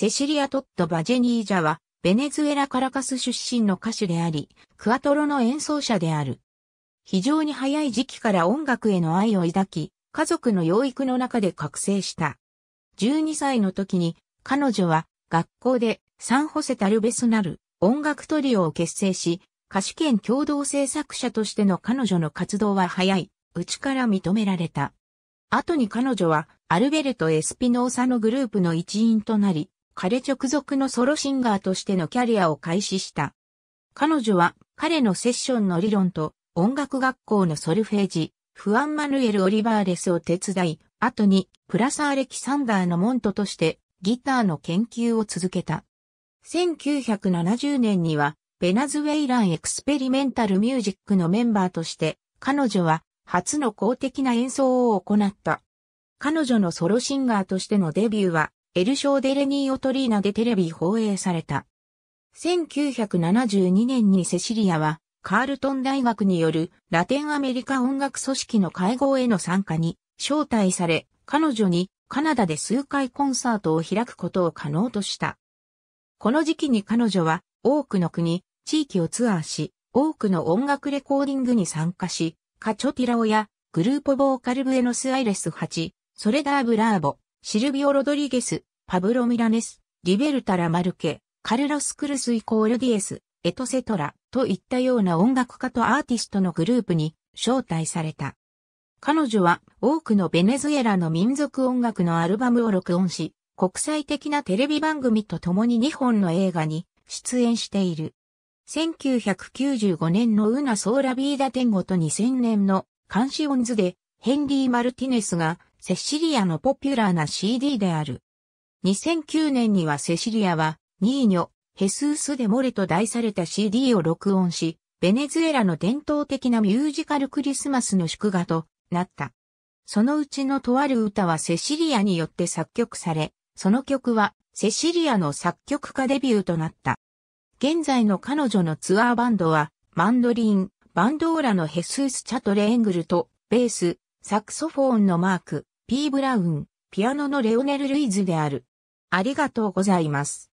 セシリア・トット・バジェニージャは、ベネズエラ・カラカス出身の歌手であり、クアトロの演奏者である。非常に早い時期から音楽への愛を抱き、家族の養育の中で覚醒した。12歳の時に、彼女は学校でサンホセ・タルベスなる音楽トリオを結成し、歌手兼共同制作者としての彼女の活動は早い、うちから認められた。後に彼女はアルベルト・エスピノーサのグループの一員となり、彼直属のソロシンガーとしてのキャリアを開始した。彼女は彼のセッションの理論と音楽学校のソルフェージ、フアン・マヌエル・オリバーレスを手伝い、後にプラサアレキサンダーの門徒としてギターの研究を続けた。1970年にはベナズウェイラン・エクスペリメンタル・ミュージックのメンバーとして彼女は初の公的な演奏を行った。彼女のソロシンガーとしてのデビューはエルショーデレニーオトリーナでテレビ放映された。1972年にセシリアは、カールトン大学によるラテンアメリカ音楽組織の会合への参加に招待され、彼女にカナダで数回コンサートを開くことを可能とした。この時期に彼女は多くの国、地域をツアーし、多くの音楽レコーディングに参加し、カチョティラオやグルーポボーカルブエノスアイレス8、ソレダーブラーボ、シルビオ・ロドリゲス、パブロ・ミラネス、リベルタ・ラ・マルケ、カルロス・クルスイコールディエス、エトセトラといったような音楽家とアーティストのグループに招待された。彼女は多くのベネズエラの民族音楽のアルバムを録音し、国際的なテレビ番組と共に2本の映画に出演している。1995年のウナ・ソーラ・ビーダテンゴと2000年のカンシオンズでヘンリー・マルティネスがセシリアのポピュラーな CD である2009年にはセシリアは、ニーニョ、ヘスース・デ・モレと題された CD を録音し、ベネズエラの伝統的なミュージカルクリスマスの祝賀となった。そのうちのとある歌はセシリアによって作曲され、その曲はセシリアの作曲家デビューとなった。現在の彼女のツアーバンドは、マンドリン、バンドーラのヘスース・チャトレエングルと、ベース、サクソフォーンのマーク、ピー・ブラウン、ピアノのレオネル・ルイズである。ありがとうございます。